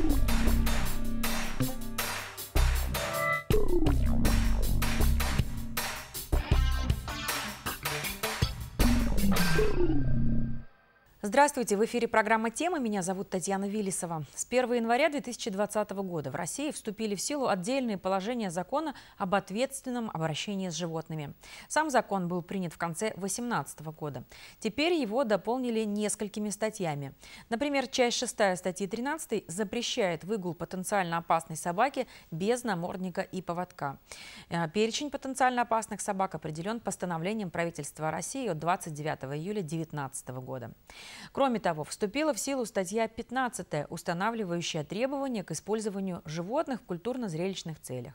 Thank you. Здравствуйте, в эфире программа «Тема». Меня зовут Татьяна Вилисова. С 1 января 2020 года в России вступили в силу отдельные положения закона об ответственном обращении с животными. Сам закон был принят в конце 2018 года. Теперь его дополнили несколькими статьями. Например, часть 6 статьи 13 запрещает выгул потенциально опасной собаки без намордника и поводка. Э, перечень потенциально опасных собак определен постановлением правительства России от 29 июля 2019 года. Кроме того, вступила в силу статья 15, устанавливающая требования к использованию животных в культурно-зрелищных целях.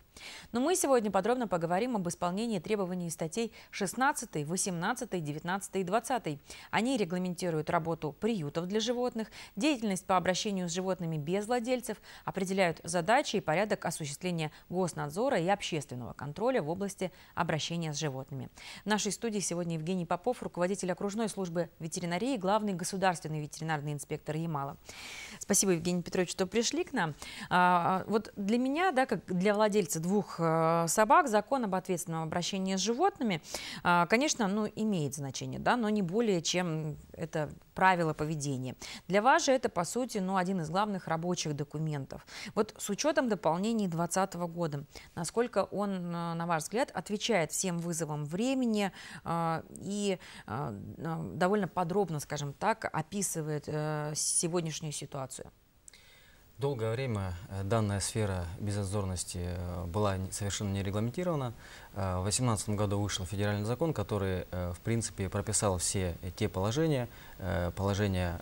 Но мы сегодня подробно поговорим об исполнении требований статей 16, 18, 19 и 20. Они регламентируют работу приютов для животных, деятельность по обращению с животными без владельцев, определяют задачи и порядок осуществления госнадзора и общественного контроля в области обращения с животными. В нашей студии сегодня Евгений Попов, руководитель окружной службы ветеринарии, главный государственный ветеринарный инспектор Ямала. Спасибо, Евгений Петрович, что пришли к нам. А, а, вот для меня, да, как для владельца двух э, собак, закон об ответственном обращении с животными, а, конечно, ну, имеет значение, да, но не более, чем это правила поведения. Для вас же это, по сути, ну, один из главных рабочих документов. Вот с учетом дополнений 2020 года, насколько он, э, на ваш взгляд, отвечает всем вызовам времени э, и э, довольно подробно, скажем так, описывает сегодняшнюю ситуацию? Долгое время э, данная сфера безотзорности э, была совершенно не регламентирована. Э, в 2018 году вышел федеральный закон, который, в принципе, прописал все те положения, положения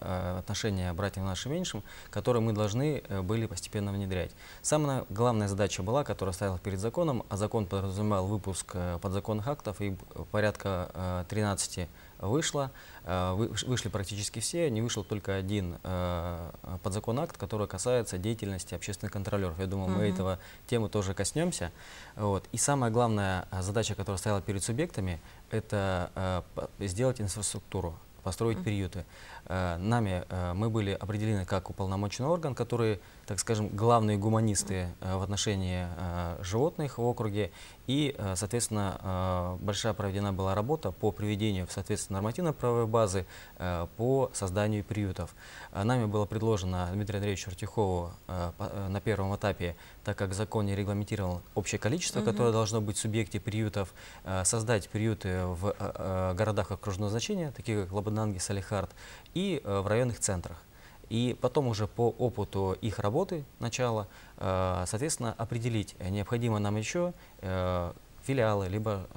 отношения братьев нашим меньшим, которые мы должны были постепенно внедрять. Самая главная задача была, которая стояла перед законом, а закон подразумевал выпуск подзаконных актов и порядка 13 вышла э, вышли практически все, не вышел только один э, подзакон акт, который касается деятельности общественных контролеров. Я думаю, угу. мы этого тему тоже коснемся. Вот. И самая главная э, задача, которая стояла перед субъектами, это сделать инфраструктуру, построить угу. приюты. Э, нами э, мы были определены как уполномоченный орган, который, так скажем, главные гуманисты э, в отношении животных в округе. И, соответственно, большая проведена была работа по приведению в соответствие нормативно-правовой базы по созданию приютов. Нами было предложено Дмитрию Андреевичу Артюхову на первом этапе, так как закон не регламентировал общее количество, угу. которое должно быть в субъекте приютов, создать приюты в городах окружного значения, такие как Лабананги, Салихард, и э, в районных центрах. И потом уже по опыту их работы начала, э, соответственно, определить, э, необходимо нам еще филиалы, либо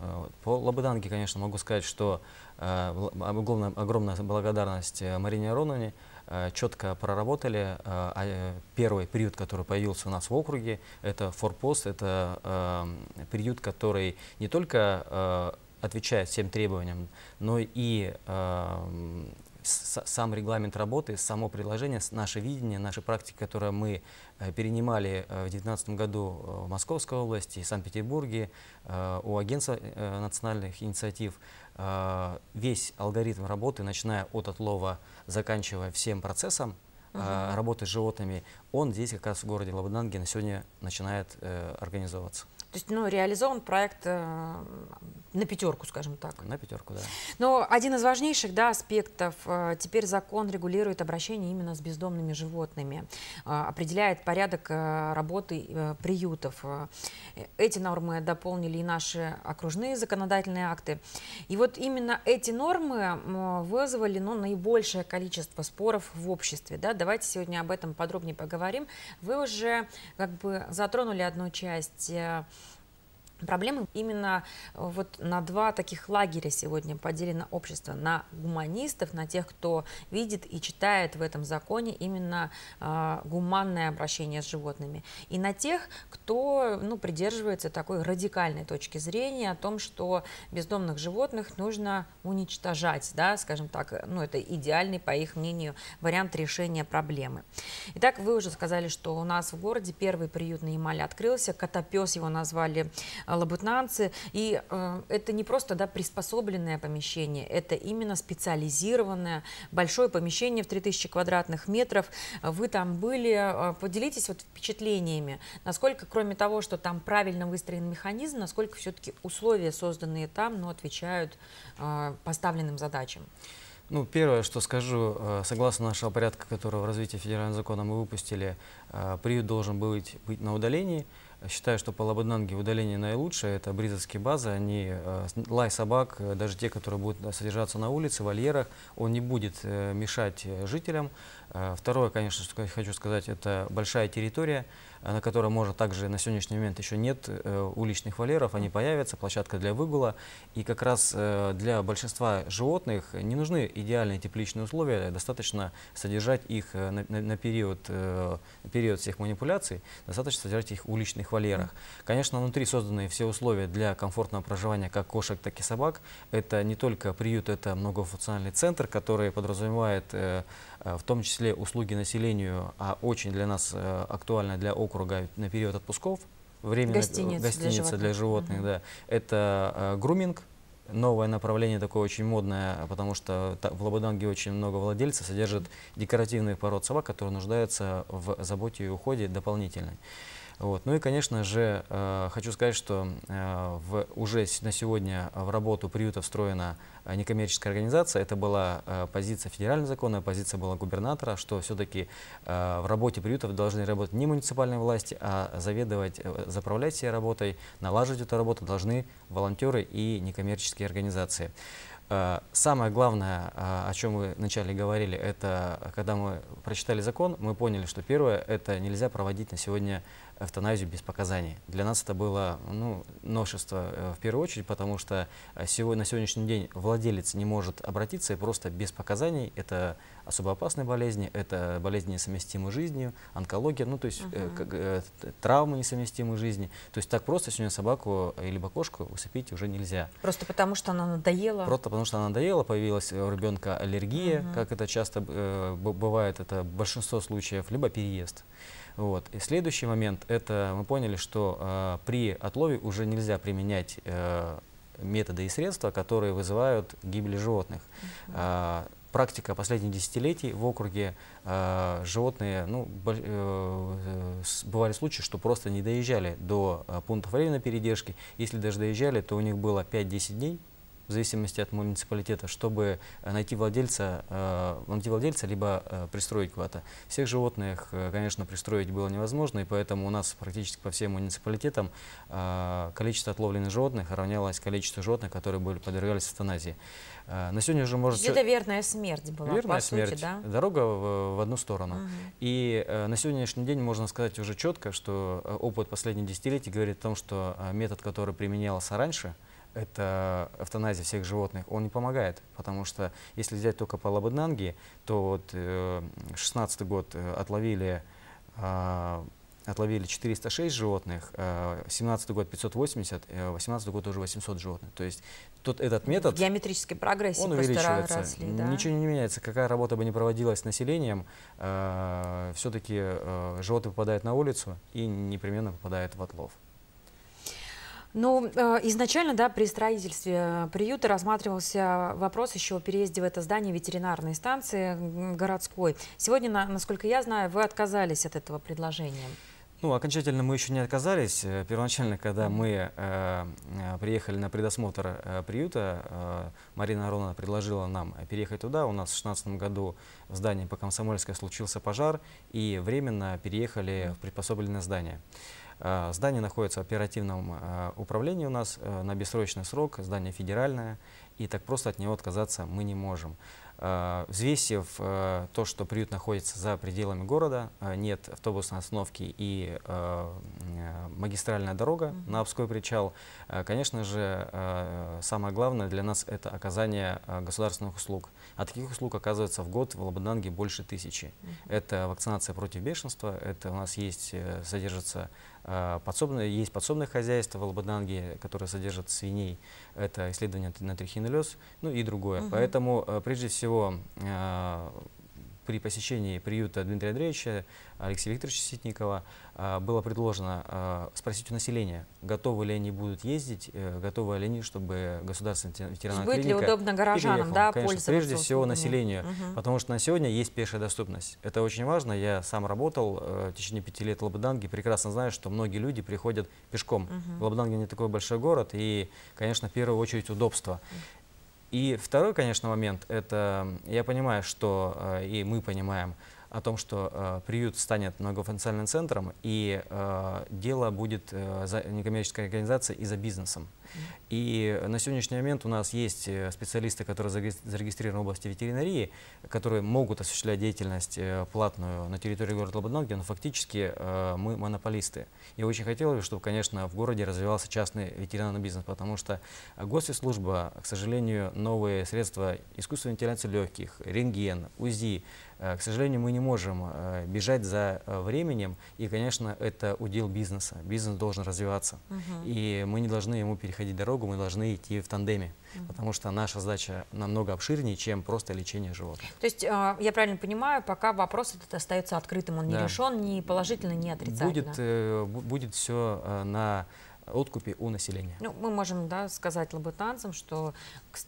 по Лабыданге, конечно, могу сказать, что огромная, огромная благодарность Марине Ароновне, четко проработали. А, первый приют, который появился у нас в округе, это форпост, это эм, приют, который не только отвечает всем требованиям, но и эм, сам регламент работы, само приложение, наше видение, наша практика, которую мы э, перенимали э, в 2019 году э, в Московской области, в Санкт-Петербурге, у Агентства национальных инициатив, весь алгоритм работы, начиная от отлова, заканчивая всем процессом, угу. работы с животными, он здесь как раз в городе Лабаданге на сегодня начинает организовываться. То есть, ну, реализован проект э, на пятерку, скажем так. На пятерку, да. Но один из важнейших да, аспектов. Э, теперь закон регулирует обращение именно с бездомными животными, э, определяет порядок работы приютов. Эти нормы дополнили и наши окружные законодательные акты. И вот именно эти нормы вызвали ну, наибольшее количество споров в обществе. Да? Давайте сегодня об этом подробнее поговорим. Вы уже как бы затронули одну часть Проблемы именно э, вот на два таких лагеря сегодня поделено общество. На гуманистов, на тех, кто видит и читает в этом законе именно э, гуманное обращение с животными. И на тех, кто ну, придерживается такой радикальной точки зрения о том, что бездомных животных нужно уничтожать. Да, скажем так, ну, это идеальный, по их мнению, вариант решения проблемы. Итак, вы уже сказали, что у нас в городе первый приют на Ямале открылся. Котопес его назвали а, лабутнанцы. И э, это не просто да, приспособленное помещение, это именно специализированное большое помещение в 3000 квадратных метров. Вы там были, э, поделитесь вот впечатлениями, насколько, кроме того, что там правильно выстроен механизм, насколько все-таки условия, созданные там, ну, отвечают э, поставленным задачам. Ну, первое, что скажу, согласно нашего порядка, которого в развитии федерального закона мы выпустили, приют должен быть, быть на удалении. Считаю, что по лабуднанге удаление наилучшее. Это бризовские базы, они э, лай собак, э, даже те, которые будут э, содержаться на улице, в вольерах, он не будет мешать жителям. Второе, конечно, что я хочу сказать, это большая территория. Э, на котором можно также на сегодняшний момент еще нет э, уличных вольеров, они появятся, площадка для выгула. И как раз э, для большинства животных не нужны идеальные тепличные условия, достаточно содержать их на, на, на период, период всех манипуляций, достаточно содержать их в уличных вольерах. Конечно, внутри созданы все условия для комфортного проживания как кошек, так и собак. Это не только приют, это многофункциональный центр, который подразумевает в том числе услуги населению, а очень для нас актуально для округа, округа на период отпусков. Временно гостиница, гостиница для животных. Для животных угу. да. Это э, груминг, новое направление такое очень модное, потому что в Лабаданге очень много владельцев содержит декоративные пород собак, которые нуждаются в заботе и уходе дополнительной. Вот. Ну и, конечно же, э, хочу сказать, что э, в, уже на сегодня в работу приюта встроена э, некоммерческая организация. Это была позиция федерального закона, позиция была губернатора, что все-таки в работе приютов должны работать не муниципальные власти, а заведовать, заправлять всей работой, налаживать эту работу должны волонтеры и некоммерческие организации. Э, самое главное, э, о чем мы вначале говорили, это когда мы прочитали закон, мы поняли, что первое, это нельзя проводить на сегодня эвтаназию без показаний. Для нас это было ну, новшество э, в первую очередь, потому что сегодня, на сегодняшний день владелец не может обратиться и просто без показаний. Это особо опасные болезни, это болезни несовместимые жизнью, онкология, ну то есть uh -huh. э, э, травмы несовместимые жизни. То есть так просто сегодня собаку или кошку усыпить уже нельзя. Просто потому что она надоела? Просто потому что она надоела, появилась у ребенка аллергия, угу. как это часто э, бывает, это большинство случаев, либо переезд. Вот. И следующий момент, это мы поняли, что э, при отлове уже нельзя применять э, методы и средства, которые вызывают гибель животных. Угу. А, практика последних десятилетий в округе а, животные, ну, бо, э, э бывали случаи, что просто не доезжали до а, пунктов временной передержки. Если даже доезжали, то у них было 5-10 дней в зависимости от муниципалитета, чтобы э, найти владельца, э, найти владельца либо э, пристроить куда-то. Всех животных, конечно, пристроить было невозможно, и поэтому у нас практически по всем муниципалитетам количество отловленных животных равнялось количеству животных, которые были подвергались эвтаназии. На сегодня уже может... Это верная смерть была, Верная смерть. Сути, да? Дорога в, в одну сторону. Угу. И на сегодняшний день можно сказать уже четко, что опыт последних десятилетий говорит о том, что метод, который применялся раньше, это эвтаназия всех животных, он не помогает, потому что если взять только по лабоднанге, то вот э, год отловили э, отловили 406 а, животных, 17 а, год 580, 18 э, год уже 800 животных. То есть тот, этот метод... В геометрической прогрессии он увеличивается. Росли, да? Ничего не меняется. Какая работа бы ни проводилась с населением, э, а, все-таки э, животные попадают на улицу и непременно попадают в отлов. Ну, э, изначально, да, при строительстве э, приюта рассматривался вопрос еще о переезде в это здание ветеринарной станции городской. Сегодня, насколько я знаю, вы отказались от этого предложения. Ну, окончательно мы еще не отказались. Э, первоначально, когда мы э, приехали на предосмотр э, приюта, э, Марина Ароновна предложила нам переехать туда. У нас в 2016 году в здании по Комсомольской случился пожар, и временно переехали в приспособленное здание. Э, здание находится в оперативном э, управлении у нас э, на бессрочный срок, здание федеральное, и так просто от него отказаться мы не можем. Э, взвесив э, то, что приют находится за пределами города, э, нет автобусной остановки и магистральная дорога на Обской причал, конечно же, самое главное для нас это оказание государственных услуг. А таких услуг оказывается в год в Лабаданге больше тысячи. Это вакцинация против бешенства, это у нас есть, содержится подсобное, есть подсобное хозяйство в Лабаданге, которое содержит свиней, это исследование на трихинеллез, ну и другое. Mm Поэтому, прежде всего, всего, э, при посещении приюта Дмитрия Андреевича, Алексея Викторовича Ситникова, э, было предложено э, спросить у населения, готовы ли они будут ездить, готовы ли они, чтобы государственная ветеринарная Будет ли удобно горожанам, да, Конечно, пользоваться прежде всего населению, угу. потому что на сегодня есть пешая доступность. Это очень важно. Я сам работал в течение пяти лет в Лабуданге, прекрасно знаю, что многие люди приходят пешком. Угу. Лабуданге не такой большой город, и, конечно, в первую очередь удобство. И второй, конечно, момент, это я понимаю, что, э, и мы понимаем, о том, что э, приют станет многофункциональным центром, и э, дело будет э, за некоммерческой организацией и за бизнесом. И на сегодняшний момент у нас есть э, специалисты, которые зарегистрированы в области ветеринарии, которые могут осуществлять деятельность э, платную на территории города Лободанки, но фактически э, мы монополисты. И очень хотелось бы, чтобы, конечно, в городе развивался частный ветеринарный бизнес, потому что госслужба, к сожалению, новые средства искусственной вентиляции легких, рентген, УЗИ, к сожалению, мы не можем бежать за временем, и, конечно, это удел бизнеса. Бизнес должен развиваться, угу. и мы не должны ему переходить переходить дорогу, мы должны идти в тандеме, потому что наша задача намного обширнее, чем просто лечение животных. То есть, а, я правильно понимаю, пока вопрос этот остается открытым, он не да. решен ни положительно, ни отрицательно. Будет, э, будет все э, на откупе у населения. Ну, мы можем да, сказать лабытанцам, что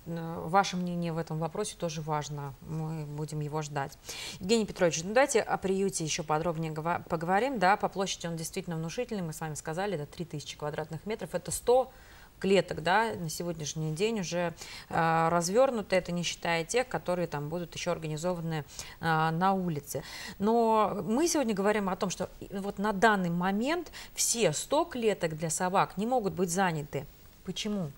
э, ваше мнение в этом вопросе тоже важно. Мы будем его ждать. Евгений Петрович, ну давайте о приюте еще подробнее поговорим. Да, по площади он действительно внушительный. Мы с вами сказали, это 3000 квадратных метров. Это 100 клеток да, на сегодняшний день уже э, развернуты, это не считая тех, которые там будут еще организованы э, на улице. Но мы сегодня говорим о том, что вот на данный момент все 100 клеток для собак не могут быть заняты. Почему?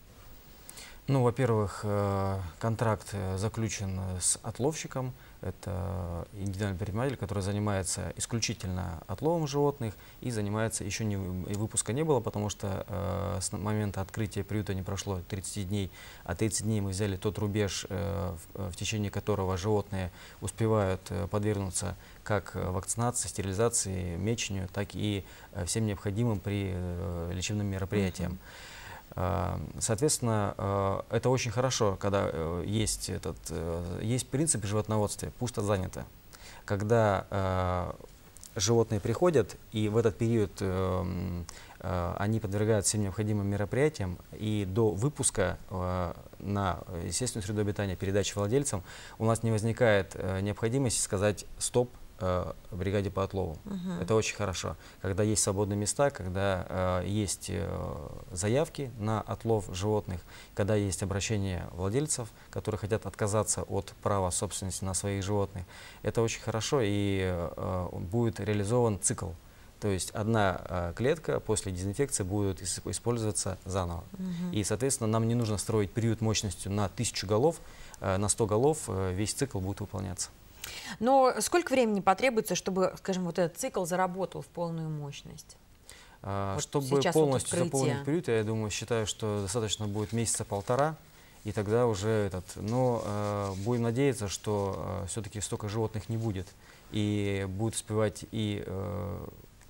Ну, во-первых, э, контракт э, заключен э, с отловщиком, это индивидуальный предприниматель, который занимается исключительно отловом животных и занимается, еще не, выпуска не было, потому что э, с момента открытия приюта не прошло 30 дней, а 30 дней мы взяли тот рубеж, э, в, э, в течение которого животные успевают э, подвергнуться как вакцинации, стерилизации, мечению, так и э, всем необходимым при э, лечебным мероприятиям. Uh -huh. Эм, соответственно, э, это очень хорошо, когда э, есть, этот, э, есть принцип животноводства «пусто занято». Когда животные приходят, и в этот период они подвергаются всем необходимым мероприятиям, и до выпуска на естественную среду обитания передачи владельцам у нас не возникает необходимости сказать «стоп», э, бригаде по отлову. Угу. Это очень хорошо. Когда есть свободные места, когда э, есть э, заявки на отлов животных, когда есть обращение владельцев, которые хотят отказаться от права собственности на своих животных, это очень хорошо и э, будет реализован цикл. То есть одна э, клетка после дезинфекции будет использоваться заново. Угу. И, соответственно, нам не нужно строить приют мощностью на тысячу голов, э, на 100 голов э, весь цикл будет выполняться. Но сколько времени потребуется, чтобы, скажем, вот этот цикл заработал в полную мощность? А, вот чтобы полностью вот открытие. заполнить приют, я думаю, считаю, что достаточно будет месяца полтора, и тогда уже этот. Но э, будем надеяться, что э, а, все-таки столько животных не будет, и будут успевать и э,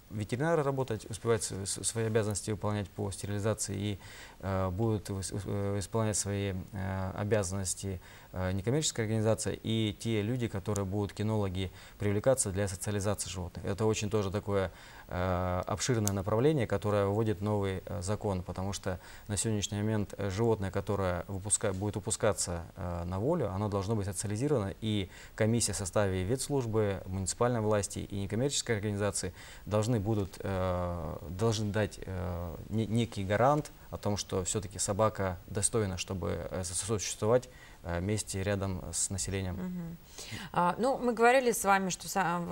ветеринары работать, успевать свои обязанности выполнять по стерилизации, и э, будут э, исполнять свои э, обязанности э, Э, некоммерческая организация и те люди, которые будут кинологи привлекаться для социализации животных. Это очень тоже такое э, обширное направление, которое вводит новый э, закон, потому что на сегодняшний момент животное, которое выпуска, будет выпускаться на волю, оно должно быть социализировано, и комиссия в составе ветслужбы, муниципальной власти и некоммерческой организации должны будут должны дать некий гарант о том, что все-таки собака достойна, чтобы сосуществовать Э, месте рядом с населением. Угу. А, ну, мы говорили с вами, что сам,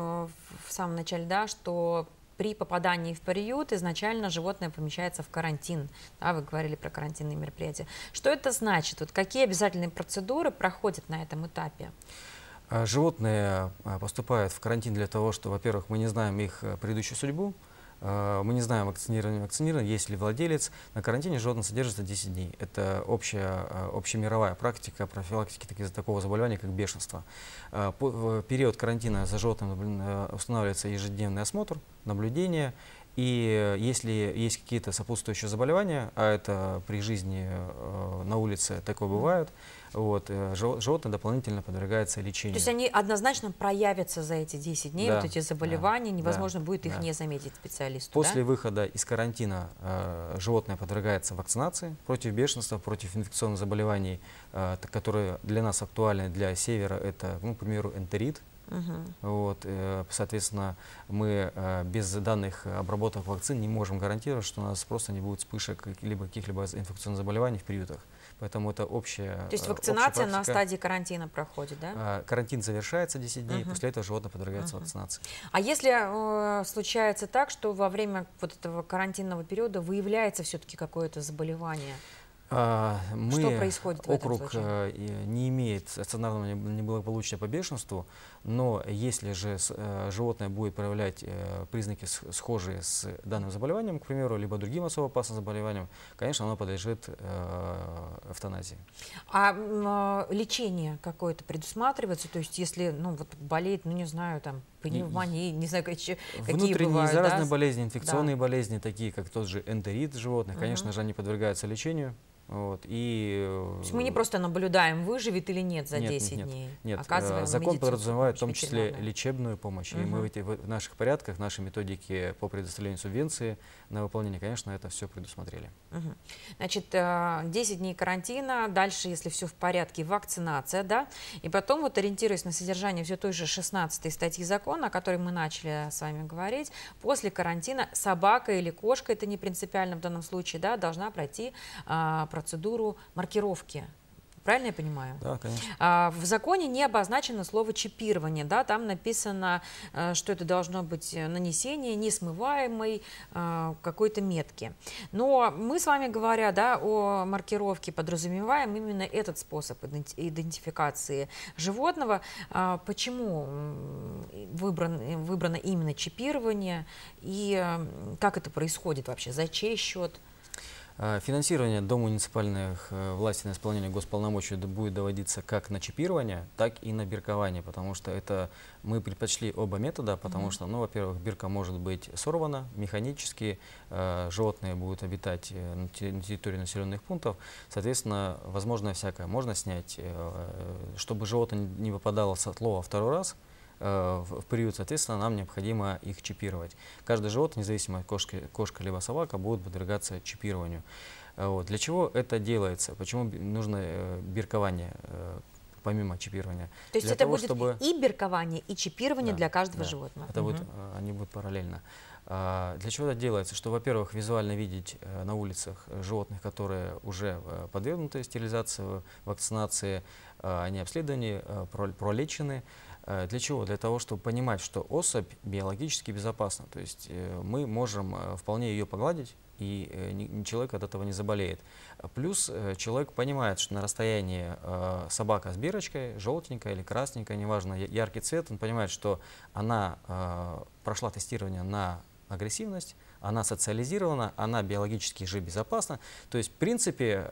в самом начале, да, что при попадании в приют изначально животное помещается в карантин. Да, вы говорили про карантинные мероприятия. Что это значит? Вот какие обязательные процедуры проходят на этом этапе? Э, животные э, поступают в карантин для того, что, во-первых, мы не знаем их предыдущую судьбу, Э, мы не знаем, вакцинирован, не вакцинирован, есть ли владелец. На карантине животное содержится 10 дней. Это общая, э, общемировая практика профилактики таких, такого заболевания, как бешенство. Э, в период карантина за животным устанавливается ежедневный осмотр, наблюдение. И если есть какие-то сопутствующие заболевания, а это при жизни на улице такое бывает, вот, э, животное дополнительно подвергается лечению. То есть они однозначно проявятся за эти 10 дней, да, вот эти заболевания, да, невозможно да, будет их да. не заметить специалисту. После да? выхода из карантина э, животное подвергается вакцинации против бешенства, против инфекционных заболеваний, э, которые для нас актуальны, для севера это, ну, к примеру, энтерит, Угу. Вот, э, соответственно, мы э, без данных обработок вакцин не можем гарантировать, что у нас просто не будет вспышек либо каких-либо инфекционных заболеваний в приютах. Поэтому это общая То есть э, вакцинация на стадии карантина проходит, да? А, карантин завершается 10 дней, угу. после этого животное подвергается угу. вакцинации. А если э, случается так, что во время вот этого карантинного периода выявляется все-таки какое-то заболевание? А, мы, Что происходит в округ этом не имеет стационарного неблагополучия по бешенству, но если же э, животное будет проявлять э, признаки, схожие с данным заболеванием, к примеру, либо другим особо опасным заболеванием, конечно, оно подлежит э, эвтаназии. А, а лечение какое-то предусматривается? То есть если ну, вот болеет, ну не знаю, там пневмонии, не знаю, какие, Внутренние какие бывают, заразные да? болезни, инфекционные да. болезни, такие как тот же энтерит животных, угу. конечно же, они подвергаются лечению. Вот, и, То есть мы э, не просто наблюдаем, выживет или нет за нет, 10 нет, дней. Нет, Оказываем э, закон подразумевает в том числе лечебную помощь. Угу. И мы в, в наших порядках, нашей методике по предоставлению субвенции на выполнение, конечно, это все предусмотрели. Угу. Значит, 10 э, дней карантина, дальше, если все в порядке, вакцинация, да? И потом, вот ориентируясь на содержание все той же 16 статьи закона, о которой мы начали с вами говорить, после карантина собака или кошка, это не принципиально в данном случае, да, должна пройти а, процедуру маркировки правильно я понимаю? Да, конечно. А, в законе не обозначено слово чипирование, да, там написано, э, что это должно быть э, нанесение несмываемой э, какой-то метки. Но мы с вами, говоря да, о маркировке, подразумеваем именно этот способ идентификации животного. А, почему выбран, выбрано именно чипирование и как это происходит вообще, за чей счет? А, финансирование до муниципальных э, власти на исполнение госполномочий будет доводиться как на чипирование, так и на биркование, потому что это мы предпочли оба метода, потому что, ну, во-первых, бирка может быть сорвана механически, э, животные будут обитать э, на территории населенных пунктов, соответственно, возможно всякое. Можно снять, чтобы животное не попадало с отлова второй раз, Э, в период, соответственно, нам необходимо их чипировать. Каждое животное, независимо от кошки, кошка либо собака, будет подвергаться чипированию. Э, вот. Для чего это делается? Почему нужно э, биркование помимо чипирования. То есть для это того, будет чтобы... и биркование, и чипирование да, для каждого да. животного. Это угу. будет, они будут параллельно. А, для чего это делается? Что, во-первых, визуально видеть на улицах животных, которые уже подвергнуты стерилизации, вакцинации, они обследованы, пролечены. Э, для чего? Для того, чтобы понимать, что особь биологически безопасна. То есть э, мы можем э, вполне ее погладить, и человек от этого не заболеет. Плюс человек понимает, что на расстоянии собака с бирочкой, желтенькая или красненькая, неважно, яркий цвет, он понимает, что она прошла тестирование на агрессивность, она социализирована, она биологически же безопасна. То есть, в принципе,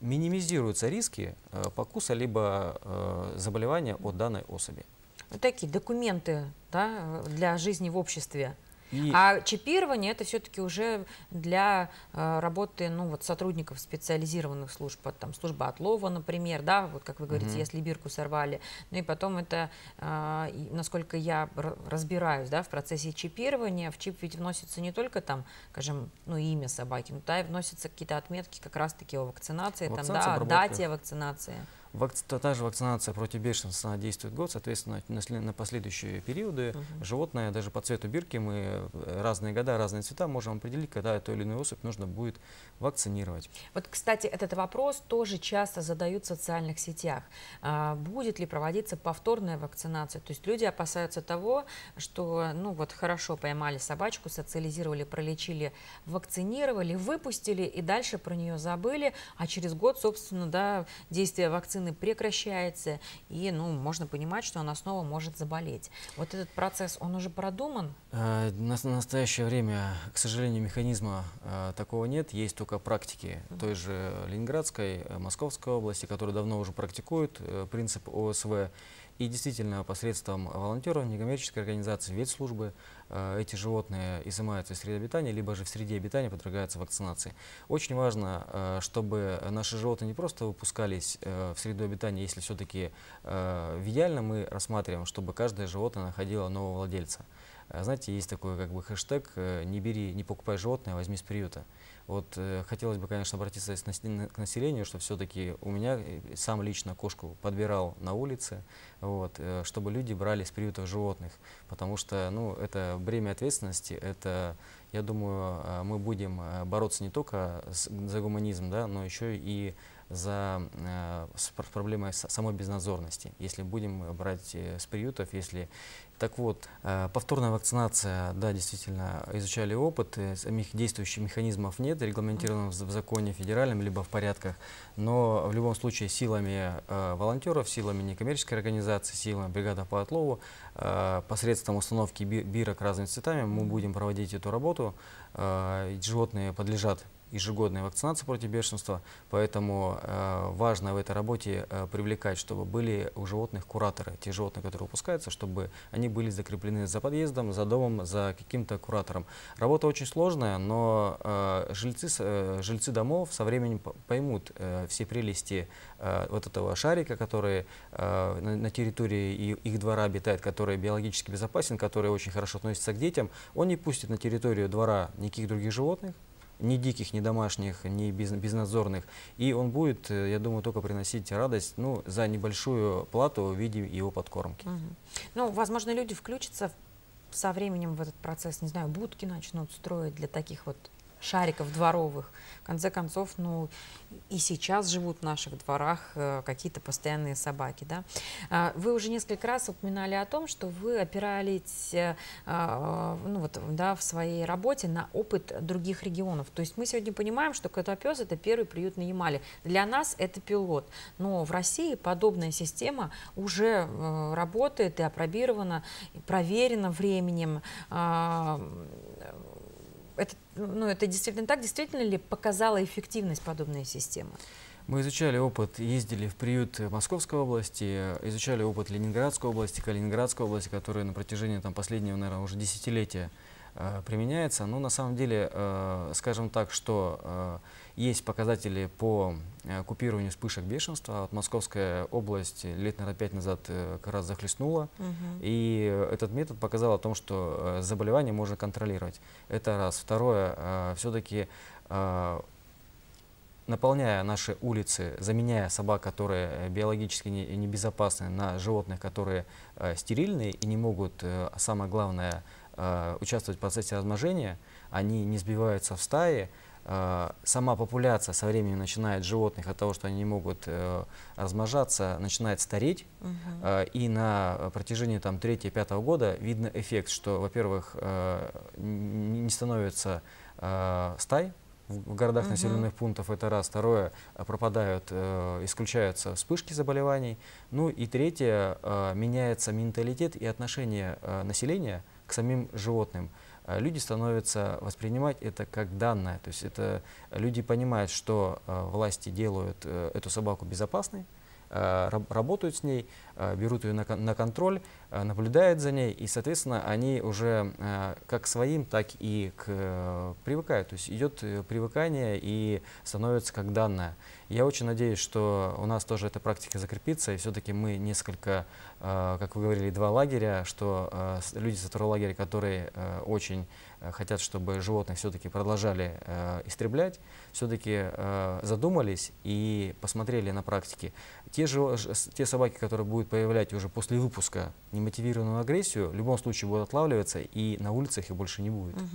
минимизируются риски э, покуса либо э, заболевания от данной особи. Вот ну, такие документы да, э, для жизни в обществе. И... А чипирование это все-таки уже для э, работы ну, вот, сотрудников специализированных служб, там, служба отлова, например, да, вот как вы говорите, угу. если бирку сорвали. Ну и потом это, э, насколько я разбираюсь, да, в процессе чипирования, в чип ведь вносится не только там, скажем, ну имя собаки, но да, и вносятся какие-то отметки как раз-таки о вакцинации, вакцинации там, да, обработка. дате вакцинации. Вак... Та же вакцинация против бешенства действует год, соответственно, на, на последующие периоды угу. животное даже по цвету бирки мы э, разные года, разные цвета можем определить, когда эту или иную особь нужно будет вакцинировать. Вот, кстати, этот вопрос тоже часто задают в социальных сетях. А, будет ли проводиться повторная вакцинация? То есть люди опасаются того, что, ну вот, хорошо поймали собачку, социализировали, пролечили, вакцинировали, выпустили и дальше про нее забыли, а через год, собственно, да, действие вакцины вакцины прекращается, и ну, можно понимать, что она снова может заболеть. Вот этот процесс, он уже продуман? Э, на настоящее время, к сожалению, механизма э, такого нет. Есть только практики той же Ленинградской, э, Московской области, которые давно уже практикуют принцип ОСВ. И действительно, посредством волонтеров, некоммерческой организации, ветслужбы э, эти животные изымаются из среды обитания, либо же в среде обитания подвергаются вакцинации. Очень важно, э, чтобы наши животные не просто выпускались э, в среду обитания, если все-таки в идеально мы рассматриваем, чтобы каждое животное находило нового владельца. А знаете, есть такой как бы хэштег э, «не бери, не покупай животное, а возьми с приюта». Вот э, хотелось бы, конечно, обратиться к населению, что все-таки у меня э, сам лично кошку подбирал на улице, вот, чтобы люди брали с приютов животных, потому что ну, это бремя ответственности, это, я думаю, мы будем бороться не только с, за гуманизм, да, но еще и за э, с проблемой самой безнадзорности. Если будем брать с приютов, если так вот, э, повторная вакцинация, да, действительно, изучали опыт, э, самих действующих механизмов нет, регламентированных в законе федеральном, либо в порядках, но в любом случае силами э, волонтеров, силами некоммерческой организации, силами бригада по отлову, посредством установки бирок разными цветами мы будем проводить эту работу, животные подлежат ежегодная вакцинация против бешенства, поэтому э, важно в этой работе э, привлекать, чтобы были у животных кураторы, те животные, которые выпускаются, чтобы они были закреплены за подъездом, за домом, за каким-то куратором. Работа очень сложная, но э, жильцы, э, жильцы домов со временем поймут э, все прелести э, вот этого шарика, который э, на, на территории их двора обитает, который биологически безопасен, который очень хорошо относится к детям. Он не пустит на территорию двора никаких других животных, ни диких, ни домашних, ни безнадзорных. И он будет, э, я думаю, только приносить радость ну, за небольшую плату в виде его подкормки. Угу. Ну, возможно, люди включатся со временем в этот процесс, не знаю, будки начнут строить для таких вот шариков дворовых. В конце концов, ну и сейчас живут в наших дворах э, какие-то постоянные собаки. Да? А, вы уже несколько раз упоминали о том, что вы опирались э, а, ну, вот, да, в своей работе на опыт других регионов. То есть мы сегодня понимаем, что Котопес – это первый приют на Ямале. Для нас это пилот. Но в России подобная система уже э, работает и опробирована, и проверена временем. А, это, ну, это действительно так? Действительно ли показала эффективность подобная система? Мы изучали опыт, ездили в приют Московской области, изучали опыт Ленинградской области, Калининградской области, которые на протяжении там, последнего, наверное, уже десятилетия Э, применяется. Но ну, на самом деле, э, скажем так, что э, есть показатели по купированию вспышек бешенства. Вот Московская область лет, наверное, пять назад как раз захлестнула. Угу. И этот метод показал о том, что заболевание можно контролировать. Это раз. Второе, все-таки наполняя наши улицы, заменяя собак, которые биологически небезопасны, на животных, которые стерильные и не могут, а самое главное, Э, участвовать в процессе размножения, они не сбиваются в стаи, э, сама популяция со временем начинает животных от того, что они не могут э, размножаться, начинает стареть. Угу. Э, и на протяжении там, 3-5 года видно эффект, что, во-первых, э, не становится э, стай в городах угу. населенных пунктов, это раз. Второе, пропадают, исключаются вспышки заболеваний. Ну и третье, меняется менталитет и отношение населения к самим животным. Э, люди становятся воспринимать это как данное. То есть это люди понимают, что э, власти делают э, эту собаку безопасной, работают с ней, берут ее на, контроль, наблюдают за ней, и, соответственно, они уже как своим, так и к, привыкают. То есть идет привыкание и становится как данное. Я очень надеюсь, что у нас тоже эта практика закрепится, и все-таки мы несколько, э, как вы говорили, два лагеря, что э, люди со второго лагеря, которые э, очень хотят, чтобы животных все-таки продолжали истреблять, все-таки задумались и посмотрели на практике. Те, же, те собаки, которые будут появлять уже после выпуска немотивированную агрессию, в любом случае будут отлавливаться, и на улицах их больше не будет. Угу.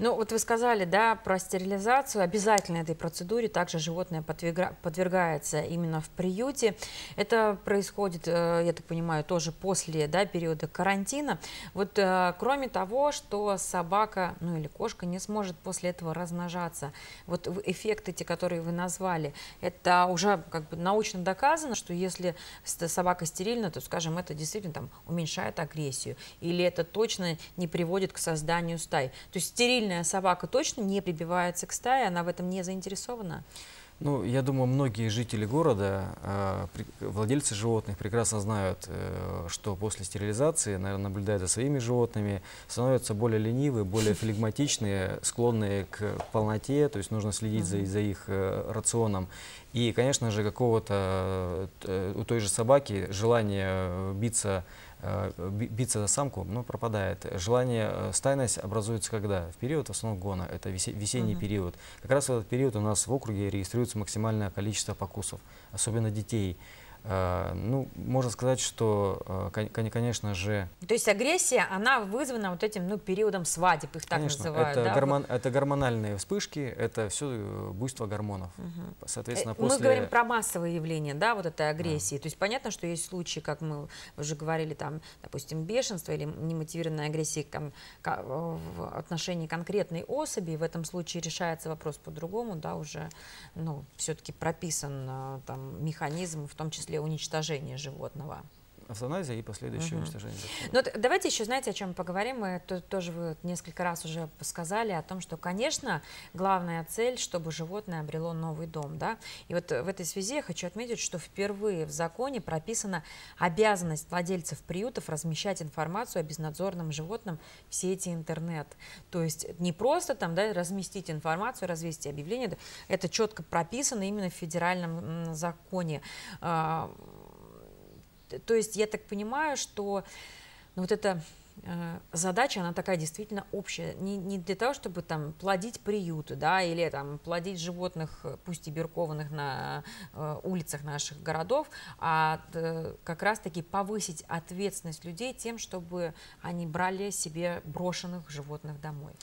Ну вот вы сказали, да, про стерилизацию. Обязательно этой процедуре также животное подвигается подвергается именно в приюте. Это происходит, э, я так понимаю, тоже после да, периода карантина. Вот э, кроме того, что собака, ну или кошка не сможет после этого размножаться. Вот эффекты те, которые вы назвали, это уже как бы научно доказано, что если собака стерильна, то, скажем, это действительно там уменьшает агрессию. Или это точно не приводит к созданию стай. То есть стерильная собака точно не прибивается к стае, она в этом не заинтересована? Ну, я думаю, многие жители города, а, владельцы животных прекрасно знают, э, что после стерилизации, наверное, наблюдают за своими животными, становятся более ленивые, более флегматичные, склонные к полноте, то есть нужно следить за, за их э, рационом. И, конечно же, какого-то э, у той же собаки желание биться Э, биться за самку, но ну, пропадает. Желание, э, стайность образуется когда? В период основного гона, это весенний угу. период. Как раз в этот период у нас в округе регистрируется максимальное количество покусов, особенно детей. Э, ну, можно сказать, что, э, конечно же... То есть агрессия, она вызвана вот этим ну, периодом свадеб, их так конечно, называют, это, да? гормон, это гормональные вспышки, это все э, буйство гормонов. Угу. Соответственно, после... Мы говорим про массовые явления, да, вот этой агрессии. Да. То есть понятно, что есть случаи, как мы уже говорили, там, допустим, бешенство или немотивированная агрессия в отношении конкретной особи, в этом случае решается вопрос по-другому, да, уже, ну, все-таки прописан там механизм, в том числе после уничтожения животного. Автоназия и последующее угу. уничтожение. Ну, давайте еще, знаете, о чем поговорим. Мы то, тоже вы несколько раз уже сказали о том, что, конечно, главная цель, чтобы животное обрело новый дом. Да? И вот в этой связи я хочу отметить, что впервые в законе прописана обязанность владельцев приютов размещать информацию о безнадзорном животном в сети интернет. То есть не просто там да, разместить информацию, развести объявление. Это четко прописано именно в федеральном законе. А, то есть я так понимаю, что ну, вот эта э, задача, она такая действительно общая. Не, не для того, чтобы там плодить приюты, да, или там плодить животных, э, пусть и биркованных на э, улицах наших городов, а как раз-таки повысить ответственность людей тем, чтобы они брали себе брошенных животных домой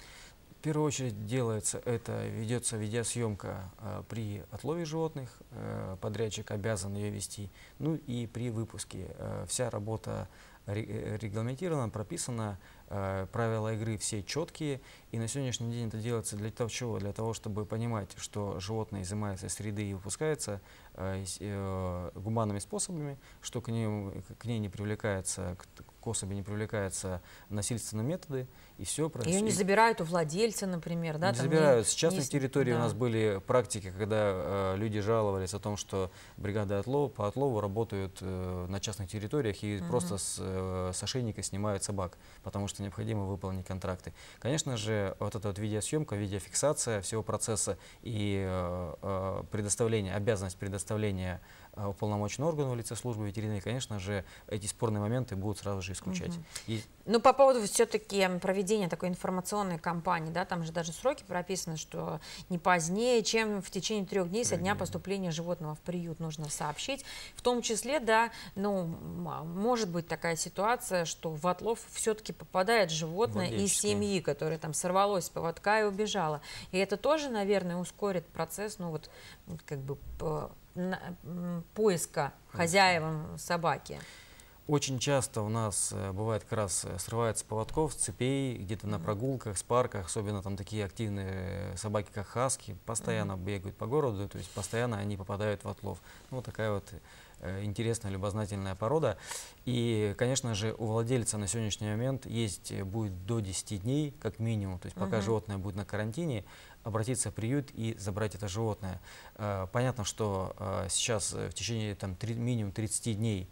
первую очередь делается это, ведется видеосъемка э, при отлове животных, э, подрядчик обязан ее вести, ну и при выпуске. Э, вся работа э, регламентирована, прописана, э, правила игры все четкие, и на сегодняшний день это делается для того, чего? Для того, чтобы понимать, что животное изымается из среды и выпускается э, э, гуманными способами, что к, ним, к ней не привлекается к, особи не привлекаются насильственные методы, и все происходит. Ее не забирают у владельца, например, да? Не там забирают. С частной не... территории да. у нас были практики, когда э, люди жаловались о том, что бригады отлова, по отлову работают э, на частных территориях и угу. просто с, э, с ошейника снимают собак, потому что необходимо выполнить контракты. Конечно же, вот эта вот видеосъемка, видеофиксация всего процесса и э, э предоставление, обязанность предоставления Э, уполномоченный орган в лице службы ветеринарии, конечно же, эти спорные моменты будут сразу же исключать. Угу. И... Ну, по поводу все-таки проведения такой информационной кампании, да, там же даже сроки прописаны, что не позднее, чем в течение трех дней со дня поступления животного в приют нужно сообщить. В том числе, да, ну, а, может быть такая ситуация, что в отлов все-таки попадает животное из семьи, которое там сорвалось с поводка и убежало. И это тоже, наверное, ускорит процесс, ну, вот, как бы поиска хозяевам собаки? Очень часто у нас э, бывает как раз э, срывается поводков, с цепей, где-то на прогулках, с парках, особенно там такие активные э, собаки, как хаски, постоянно бегают по городу, то есть постоянно они попадают в отлов. Ну, вот такая вот интересная, любознательная порода. И, конечно же, у владельца на сегодняшний момент есть, будет до 10 дней, как минимум, то есть пока mm -hmm. животное будет на карантине, обратиться в приют и забрать это животное. Э, понятно, что э, сейчас э, в течение там, минимум 30 дней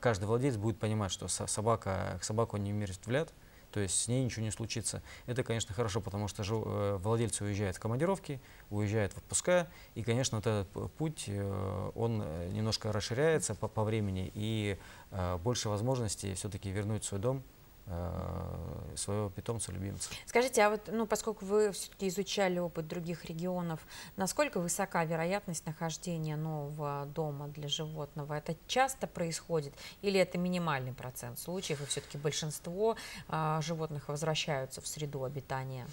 каждый владелец будет понимать, что собака, к собаку не умерщвлят, то есть с ней ничего не случится. Это, конечно, хорошо, потому что владельцы уезжают в командировки, уезжают в отпуска, и, конечно, вот этот путь, он немножко расширяется по, по времени, и больше возможностей все-таки вернуть свой дом Э, своего питомца, любимца. Скажите, а вот, ну, поскольку вы все-таки изучали опыт других регионов, насколько высока вероятность нахождения нового дома для животного? Это часто происходит или это минимальный процент случаев, и все-таки большинство а, животных возвращаются в среду обитания?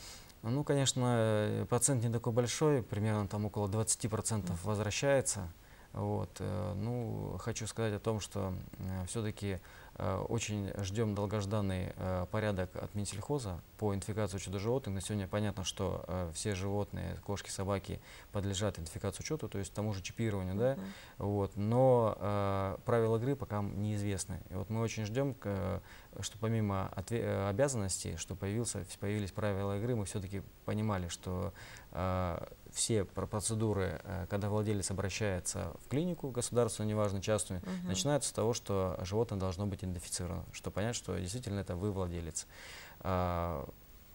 Ну, конечно, процент не такой большой, примерно там около 20% возвращается. Вот. Э, ну, хочу сказать о том, что э, все-таки Э, очень ждем долгожданный э, порядок от Минсельхоза по идентификации учета животных. На сегодня понятно, что э, все животные, кошки, собаки подлежат идентификации учету, то есть тому же чипированию. Да? Uh -huh. вот. Но э, правила игры пока неизвестны. И вот мы очень ждем, что помимо обязанностей, что появился, появились правила игры, мы все-таки понимали, что а, все процедуры, э, когда владелец обращается в клинику государственную, неважно, частную, угу. начинаются с того, что животное должно быть идентифицировано, чтобы понять, что действительно это вы владелец. А,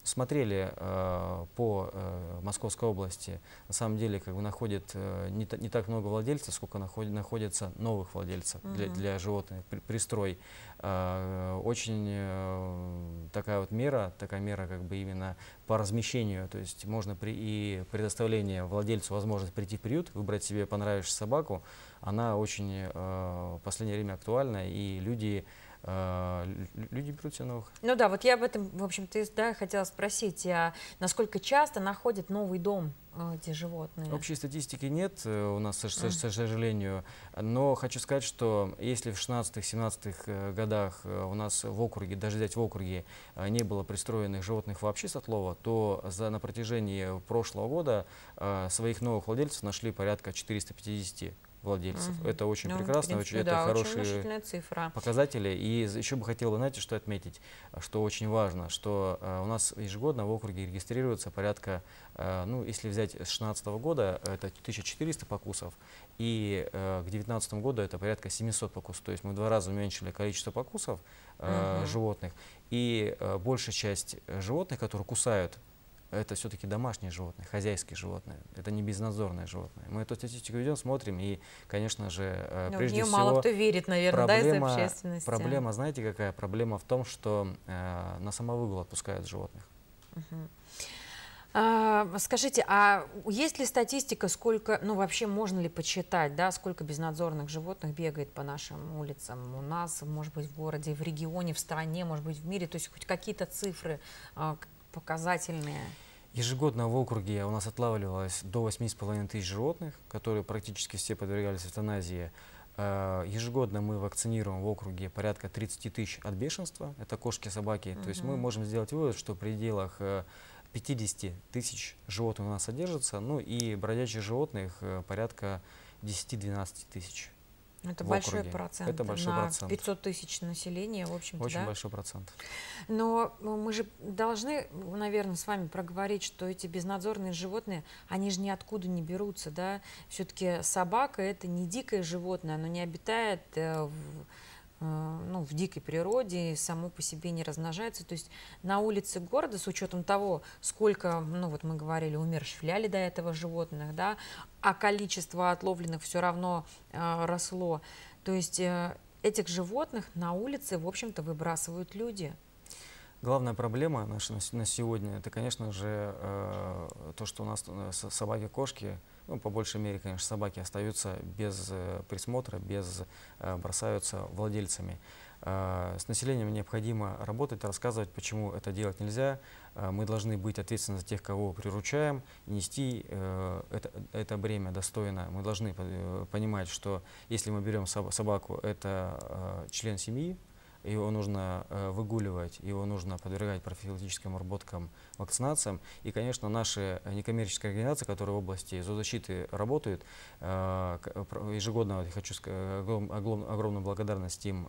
смотрели э, по э, Московской области, на самом деле как бы находит э, не, та, не так много владельцев, сколько находит, находится новых владельцев mm -hmm. для, для животных, при, пристрой. Э, очень э, такая вот мера, такая мера как бы именно по размещению, то есть можно при, и предоставление владельцу возможность прийти в приют, выбрать себе понравившуюся собаку, она очень э, в последнее время актуальна, и люди а, люди берут все новых. Ну да, вот я об этом, в общем-то, да, хотела спросить, а насколько часто находят новый дом эти животные? Общей статистики нет э, у нас, к сожалению, но хочу сказать, что если в 16-17 э, годах э, у нас в округе, даже взять в округе, не было пристроенных животных вообще с отлова, то за, на протяжении прошлого года своих новых владельцев нашли порядка 450 владельцев. Угу. Это очень ну, прекрасно, принципе, очень, да, это очень хорошие цифра. показатели. И еще бы хотел знаете, что отметить, что очень важно, что э, у нас ежегодно в округе регистрируется порядка, э, ну, если взять с 2016 года, это 1400 покусов, и э, к 2019 году это порядка 700 покусов. То есть мы в два раза уменьшили количество покусов э, угу. животных, и э, большая часть животных, которые кусают это все-таки домашние животные, хозяйские животные, это не безнадзорные животные. Мы эту статистику ведем, смотрим, и, конечно же, э, Но ну, прежде всего... мало кто верит, наверное, проблема, да, из общественности. Проблема, знаете, какая? Проблема в том, что э, на самовыгул отпускают животных. А, скажите, а есть ли статистика, сколько, ну вообще можно ли почитать, да, сколько безнадзорных животных бегает по нашим улицам у нас, может быть, в городе, в регионе, в стране, может быть, в мире, то есть хоть какие-то цифры, а, показательные? Ежегодно в округе у нас отлавливалось до 8,5 тысяч животных, которые практически все подвергались эвтаназии. Э, ежегодно мы вакцинируем в округе порядка 30 тысяч от бешенства. Это кошки, собаки. Угу. То есть мы можем сделать вывод, что в пределах 50 э, тысяч животных у нас содержится, ну и бродячих животных э, порядка 10-12 тысяч. Ну, это в большой округе. процент. Это большой на процент. 500 тысяч населения, в общем-то, Очень да? большой процент. Но ну, мы же должны, наверное, с вами проговорить, что эти безнадзорные животные, они же ниоткуда не берутся, да? Все-таки собака – это не дикое животное, оно не обитает э, в а, ну, в дикой природе, само по себе не размножается. То есть на улице города, с учетом того, сколько, ну вот мы говорили, умерщвляли до этого животных, да, а количество отловленных все равно э, росло. То есть э, этих животных на улице, в общем-то, выбрасывают люди. Главная проблема наша на сегодня, это, конечно же, э, то, что у нас э, собаки-кошки, ну, по большей мере, конечно, собаки остаются без э, присмотра, без, бросаются владельцами. С населением необходимо работать, рассказывать, почему это делать нельзя. Мы должны быть ответственны за тех, кого приручаем, нести это, это бремя достойно. Мы должны понимать, что если мы берем собаку, это член семьи, его нужно э, выгуливать, его нужно подвергать профилактическим работкам, вакцинациям. И, конечно, наши э, некоммерческие организации, которые в области зоозащиты работают, э, ежегодно я хочу сказать, огромную благодарность им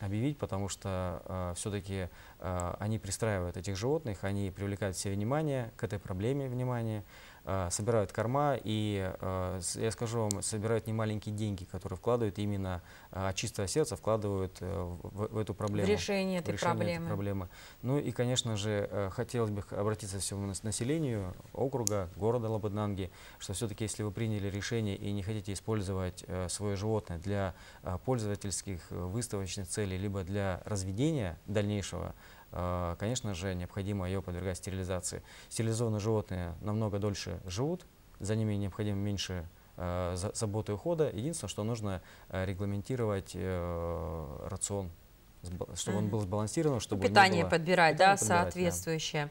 объявить, потому что э, все-таки э, они пристраивают этих животных, они привлекают все внимание к этой проблеме внимания, а, собирают корма, и, а, я скажу вам, собирают немаленькие деньги, которые вкладывают именно а, от чистого сердца, вкладывают э, в, в эту проблему. В решение, этой, в решение проблемы. этой проблемы. Ну и, конечно же, э, хотелось бы обратиться всему населению округа, города Лабаднанги, что все-таки, если вы приняли решение и не хотите использовать э, свое животное для пользовательских выставочных целей, либо для разведения дальнейшего, а, конечно же, необходимо ее подвергать стерилизации. Стерилизованные животные намного дольше живут, за ними необходимо меньше э, заботы и ухода. Единственное, что нужно э, регламентировать э, рацион чтобы он был сбалансирован, чтобы питание было... подбирать, питание да, соответствующее. Да.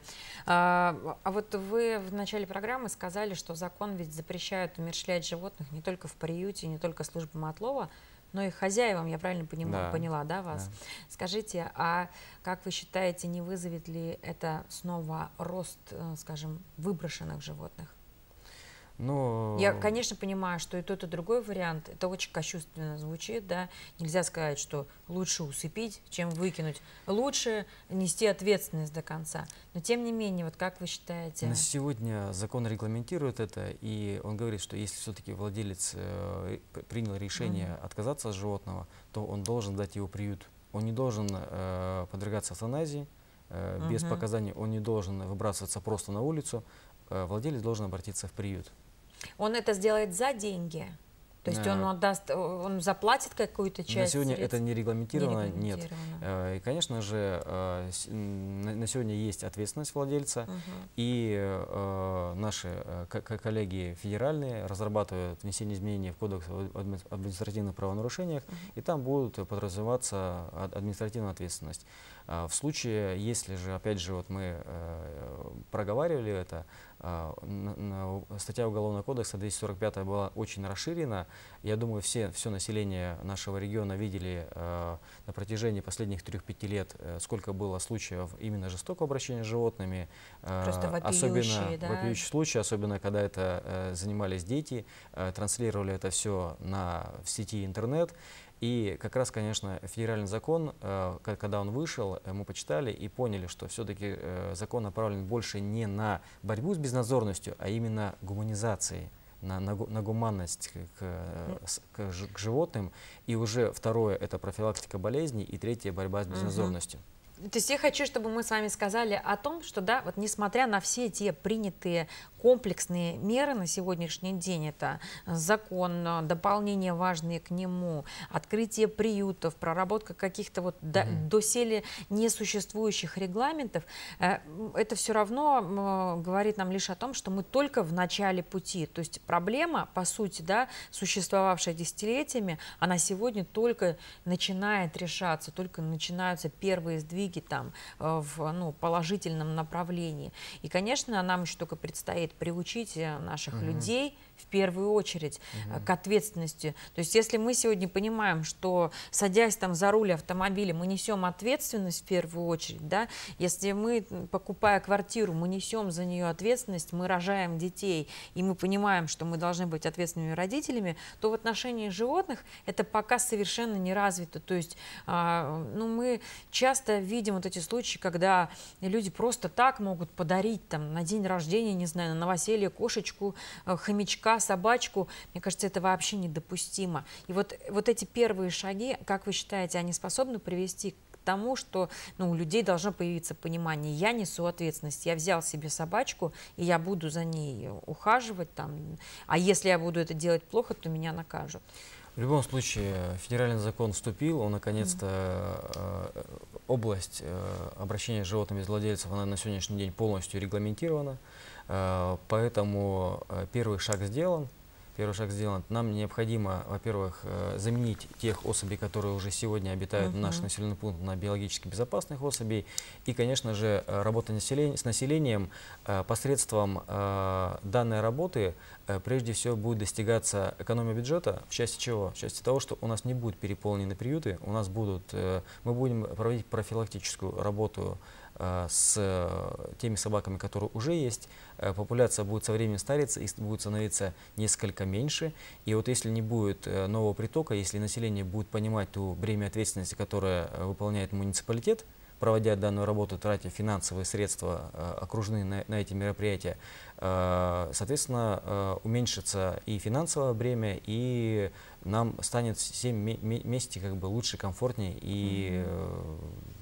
А, а вот вы в начале программы сказали, что закон ведь запрещает умерщвлять животных не только в приюте, не только службам отлова, но и хозяевам, я правильно понимаю, да. поняла, да, вас? Да. Скажите, а как вы считаете, не вызовет ли это снова рост, э, скажем, выброшенных животных? Но... Ну, Я, конечно, понимаю, что и тот, и другой вариант, это очень кощувственно звучит, да, нельзя сказать, что лучше усыпить, чем выкинуть, лучше нести ответственность до конца, но тем не менее, вот как вы считаете? На сегодня закон регламентирует это, и он говорит, что если все-таки владелец э, принял решение mm -hmm. отказаться от животного, то он должен дать его приют, он не должен э, подвергаться эвтаназии, э, угу. без показаний он не должен выбрасываться просто на улицу, э, владелец должен обратиться в приют. Он это сделает за деньги. То есть он отдаст, он заплатит какую-то часть. На сегодня средств? это не регламентировано, не регламентировано. нет. Э, и, конечно же, э, на сегодня есть ответственность владельца, угу. и э, наши коллеги федеральные разрабатывают внесение изменений в кодекс административных правонарушениях, угу. и там будут подразумеваться административная ответственность. В случае, если же, опять же, вот мы проговаривали это, а, статья Уголовного кодекса 245 была очень расширена, я думаю, все, все население нашего региона видели э, на протяжении последних 3-5 лет, э, сколько было случаев именно жестокого обращения с животными. Э, вопиющие, особенно, да? Вопиющие случаи, особенно когда это э, занимались дети, э, транслировали это все на, в сети интернет. И как раз, конечно, федеральный закон, э, когда он вышел, э, мы почитали и поняли, что все-таки э, закон направлен больше не на борьбу с безнадзорностью, а именно гуманизацией на, на, на гуманность к, к, к животным. И уже второе – это профилактика болезней, и третье – борьба с безнадзорностью. Угу. То есть я хочу, чтобы мы с вами сказали о том, что, да, вот несмотря на все те принятые комплексные меры на сегодняшний день, это закон, дополнения важные к нему, открытие приютов, проработка каких-то вот mm -hmm. до, доселе несуществующих регламентов, э, это все равно говорит нам лишь о том, что мы только в начале пути. То есть проблема, по сути, да, существовавшая десятилетиями, она сегодня только начинает решаться, только начинаются первые сдвиги сдвиги там э, в ну, положительном направлении. И, конечно, нам еще только предстоит приучить э, наших угу. людей в первую очередь угу. к ответственности. То есть если мы сегодня понимаем, что садясь там за руль автомобиля, мы несем ответственность в первую очередь, да, если мы, покупая квартиру, мы несем за нее ответственность, мы рожаем детей, и мы понимаем, что мы должны быть ответственными родителями, то в отношении животных это пока совершенно не развито. То есть а, ну, мы часто видим вот эти случаи, когда люди просто так могут подарить там, на день рождения, не знаю, на новоселье кошечку, э, хомячка, собачку, мне кажется, это вообще недопустимо. И вот, вот эти первые шаги, как вы считаете, они способны привести к тому, что ну, у людей должно появиться понимание, я несу ответственность, я взял себе собачку, и я буду за ней ухаживать, там, а если я буду это делать плохо, то меня накажут. В любом случае, федеральный закон вступил, он наконец-то э, э область э, обращения с животными владельцев, она на сегодняшний день полностью регламентирована. Э, поэтому э, первый шаг сделан. Первый шаг сделан. Нам необходимо, во-первых, э, заменить тех особей, которые уже сегодня обитают Uh -huh. в наш населенный пункт, на биологически безопасных особей. И, конечно же, работа населен... с населением посредством данной работы прежде всего будет достигаться экономия бюджета. В части чего? В части того, что у нас не будут переполнены приюты, у нас будут, мы будем проводить профилактическую работу Э, с э, теми собаками, которые уже есть, э, популяция будет со временем стариться и будет становиться несколько меньше. И вот если не будет нового притока, если население будет понимать ту бремя ответственности, которое выполняет муниципалитет, проводя данную работу, тратя финансовые средства, окружные на, на эти мероприятия, соответственно, уменьшится и финансовое бремя, и нам станет всем вместе как бы лучше, комфортнее и mm -hmm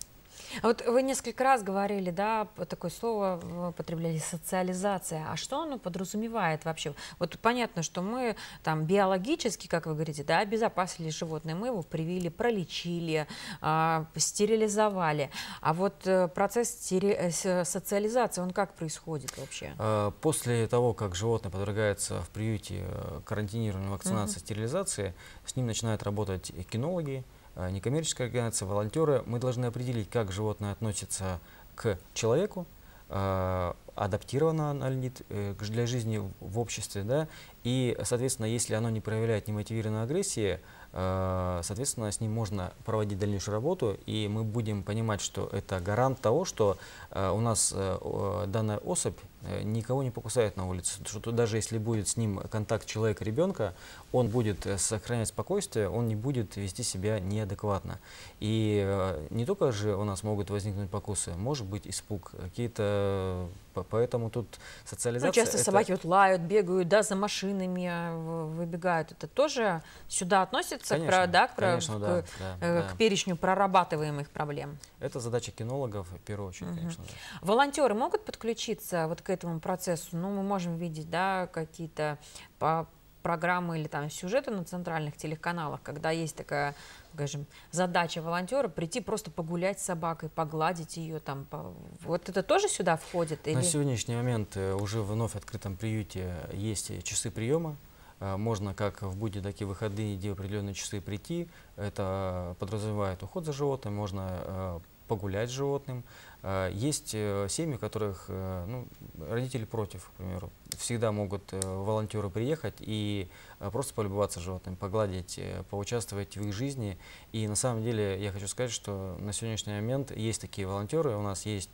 а вот вы несколько раз говорили, да, такое слово употребляли социализация. А что оно подразумевает вообще? Вот понятно, что мы там биологически, как вы говорите, да, обезопасили животное, мы его привили, пролечили, а, стерилизовали. А вот э, процесс э, социализации, он как происходит вообще? А, после того, как животное подвергается в приюте э, карантинированию, вакцинации, угу. стерилизации, с ним начинают работать кинологи, Э, некоммерческая организация, волонтеры, мы должны определить, как животное относится к человеку, э, адаптировано оно ли э, для жизни в обществе, да, и, соответственно, если оно не проявляет немотивированной агрессии, соответственно, с ним можно проводить дальнейшую работу, и мы будем понимать, что это гарант того, что у нас данная особь Э, никого не покусает на улице. Что даже если будет с ним контакт человека-ребенка, он будет э, сохранять спокойствие, он не будет вести себя неадекватно. И э, не только же у нас могут возникнуть покусы, может быть испуг, какие-то... Поэтому тут социализация... Ну, часто это... собаки вот лают, бегают, да, за машинами выбегают. Это тоже сюда относится конечно, к, да, к, конечно, к, да, к, да, к да. перечню прорабатываемых проблем? Это задача кинологов в первую очередь, угу. конечно. Да. Волонтеры могут подключиться вот к этому процессу, ну, мы можем видеть, да, какие-то по программы или там сюжеты на центральных телеканалах, когда есть такая, скажем, задача волонтера прийти просто погулять с собакой, погладить ее там. По... Вот это тоже сюда входит? Или... На сегодняшний момент э, уже в вновь открытом приюте есть э, часы приема. Э, можно как в будни, так и в выходные, где определенные часы прийти. Это подразумевает уход за животным, можно погулять с животным. Э, есть э, семьи, которых э, ну, родители против, к примеру. Всегда могут волонтеры приехать и просто полюбоваться животным, погладить, поучаствовать в их жизни. И на самом деле я хочу сказать, что на сегодняшний момент есть такие волонтеры, у нас есть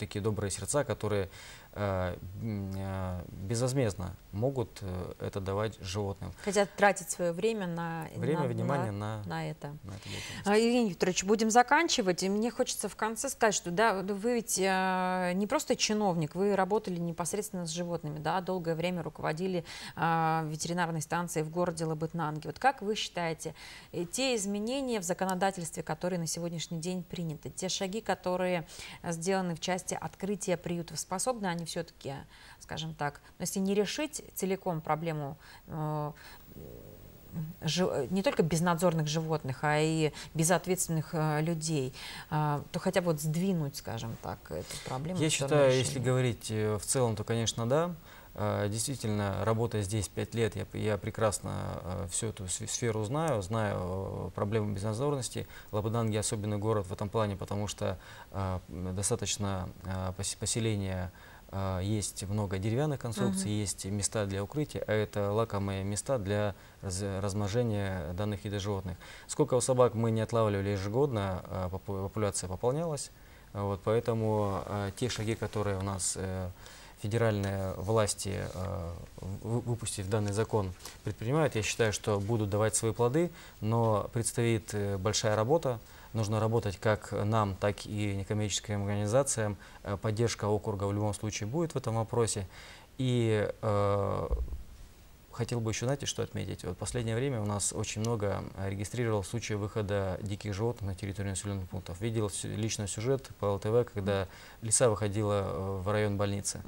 такие добрые сердца, которые Э, э, безвозмездно могут э, это давать животным. Хотят тратить свое время на... Время, на, внимание на, на, на это. На это а, Евгений Викторович, будем заканчивать. И мне хочется в конце сказать, что да, вы ведь не просто чиновник, вы работали непосредственно с животными, да, долгое время руководили ветеринарной станцией в городе Лабытнанги. Вот как вы считаете, те изменения в законодательстве, которые на сегодняшний день приняты, те шаги, которые сделаны в части открытия приютов, способны они они все-таки, скажем так, ну, если не решить целиком проблему э, не только безнадзорных животных, а и безответственных э, людей, э, то хотя бы вот сдвинуть, скажем так, эту проблему. Я считаю, решения. если говорить в целом, то, конечно, да. Действительно, работая здесь пять лет, я, я прекрасно всю эту сферу знаю, знаю проблему безнадзорности. Лабаданги особенный город в этом плане, потому что достаточно поселения а, есть много деревянных конструкций, угу. есть места для укрытия, а это лакомые места для раз, размножения данных видов животных. Сколько у собак мы не отлавливали ежегодно, а, популяция пополнялась, вот, поэтому а, те шаги, которые у нас э, федеральные власти, выпустив данный закон, предпринимают, я считаю, что будут давать свои плоды, но предстоит э, большая работа, нужно работать как нам, так и некоммерческим организациям. Э, поддержка округа в любом случае будет в этом вопросе. И э, хотел бы еще, знаете, что отметить? Вот в последнее время у нас очень много э, регистрировал случаи выхода диких животных на территорию населенных пунктов. Видел лично сюжет по ЛТВ, когда лиса выходила э, в район больницы.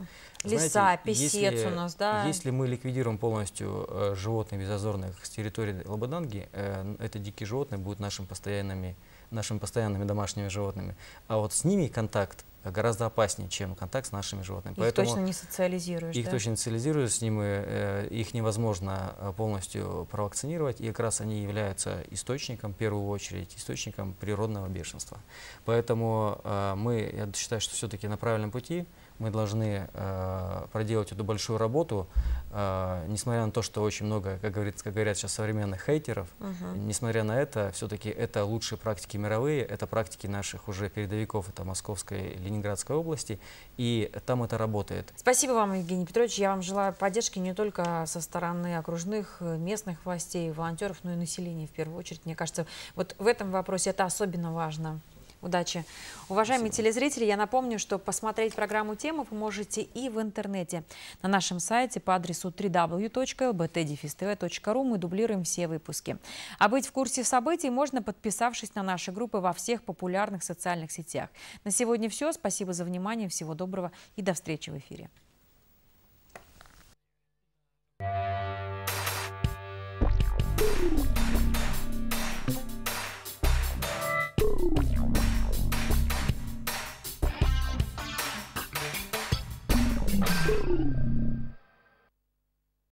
Лиса, писец у нас, да. Если мы ликвидируем полностью животных безозорных с территории Лабаданги, э, это дикие животные будут нашими постоянными нашими постоянными домашними животными. А вот с ними контакт гораздо опаснее, чем контакт с нашими животными. Их Поэтому точно не социализируешь, Их да? точно не социализируешь, с ними э, их невозможно э, полностью провакцинировать, и как раз они являются источником, в первую очередь, источником природного бешенства. Поэтому э, мы, я считаю, что все-таки на правильном пути, мы должны э, проделать эту большую работу, э, несмотря на то, что очень много, как, говорит, как говорят сейчас, современных хейтеров, Uh -huh. несмотря на это, все-таки это лучшие практики мировые, это практики наших уже передовиков, это Московской, Ленинградской области, и там это работает. Спасибо вам, Евгений Петрович, я вам желаю поддержки не только со стороны окружных, местных властей, волонтеров, но и населения в первую очередь. Мне кажется, вот в этом вопросе это особенно важно. Удачи. Уважаемые Спасибо. телезрители, я напомню, что посмотреть программу темы вы можете и в интернете. На нашем сайте по адресу www.lbtdefistv.ru мы дублируем все выпуски. А быть в курсе событий можно, подписавшись на наши группы во всех популярных социальных сетях. На сегодня все. Спасибо за внимание. Всего доброго и до встречи в эфире.